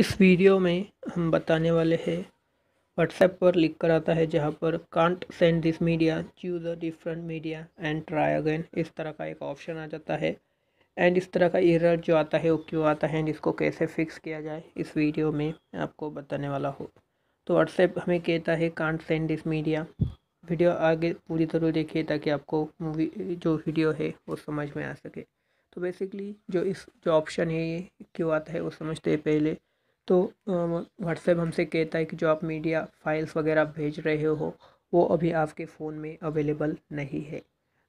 इस वीडियो में हम बताने वाले हैं व्हाट्सएप पर लिख कर आता है जहाँ पर can't send this media choose a different media and try again इस तरह का एक ऑप्शन आ जाता है एंड इस तरह का एरर जो आता है वो क्यों आता है एंड इसको कैसे फिक्स किया जाए इस वीडियो में आपको बताने वाला हो तो व्हाट्सएप हमें कहता है can't send this media video आगे पूरी तरह देखिए ताकि आपको मूवी जो वीडियो है वो समझ में आ सके तो बेसिकली जो इस जो ऑप्शन है ये क्यों आता है वो समझते हैं पहले तो व्हाट्सएप हमसे कहता है कि जो आप मीडिया फाइल्स वगैरह भेज रहे हो वो अभी आपके फ़ोन में अवेलेबल नहीं है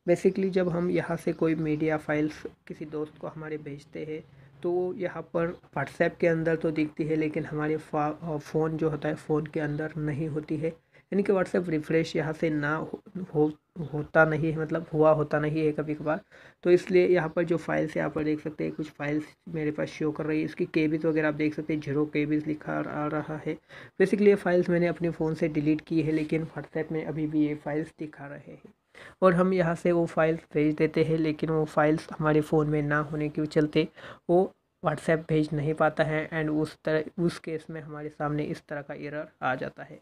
बेसिकली जब हम यहाँ से कोई मीडिया फाइल्स किसी दोस्त को हमारे भेजते हैं तो यहाँ पर व्हाट्सएप के अंदर तो दिखती है लेकिन हमारे फ़ोन जो होता है फ़ोन के अंदर नहीं होती है यानी कि व्हाट्सएप रिफ़्रेश यहाँ से ना हो, हो होता नहीं है मतलब हुआ होता नहीं है कभी कभार तो इसलिए यहाँ पर जो फाइल्स यहाँ पर देख सकते हैं कुछ फाइल्स मेरे पास शो कर रही है इसकी केबिस वगैरह आप देख सकते हैं जीरो केबिस लिखा आ रहा है बेसिकली ये फाइल्स मैंने अपने फ़ोन से डिलीट की है लेकिन व्हाट्सएप में अभी भी ये फाइल्स दिखा रहे हैं और हम यहाँ से वो फाइल्स भेज देते हैं लेकिन वो फाइल्स हमारे फ़ोन में ना होने के चलते वो व्हाट्सएप भेज नहीं पाता है एंड उस तरह उस केस में हमारे सामने इस तरह का एरर आ जाता है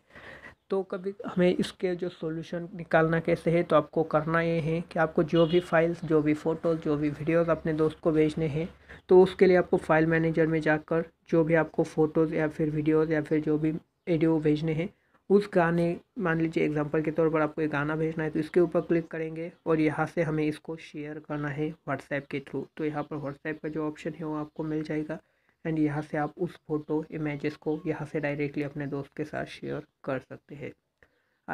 तो कभी हमें इसके जो सॉल्यूशन निकालना कैसे है तो आपको करना ये है कि आपको जो भी फाइल्स जो भी फ़ोटोज़ जो भी वीडियोज़ अपने दोस्त को भेजने हैं तो उसके लिए आपको फ़ाइल मैनेजर में जाकर जो भी आपको फ़ोटोज़ या फिर वीडियोज़ या फिर जो भी वीडियो भेजने हैं उस गाने मान लीजिए एग्जांपल के तौर पर आपको एक गाना भेजना है तो इसके ऊपर क्लिक करेंगे और यहाँ से हमें इसको शेयर करना है व्हाट्सएप के थ्रू तो यहाँ पर व्हाट्सएप का जो ऑप्शन है वो आपको मिल जाएगा एंड यहाँ से आप उस फोटो इमेजेस को यहाँ से डायरेक्टली अपने दोस्त के साथ शेयर कर सकते हैं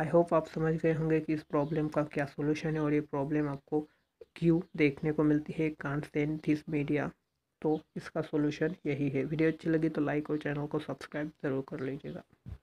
आई होप आप समझ गए होंगे कि इस प्रॉब्लम का क्या सोल्यूशन है और ये प्रॉब्लम आपको क्यों देखने को मिलती है कांट सेंड दिस मीडिया तो इसका सोल्यूशन यही है वीडियो अच्छी लगी तो लाइक और चैनल को सब्सक्राइब ज़रूर कर लीजिएगा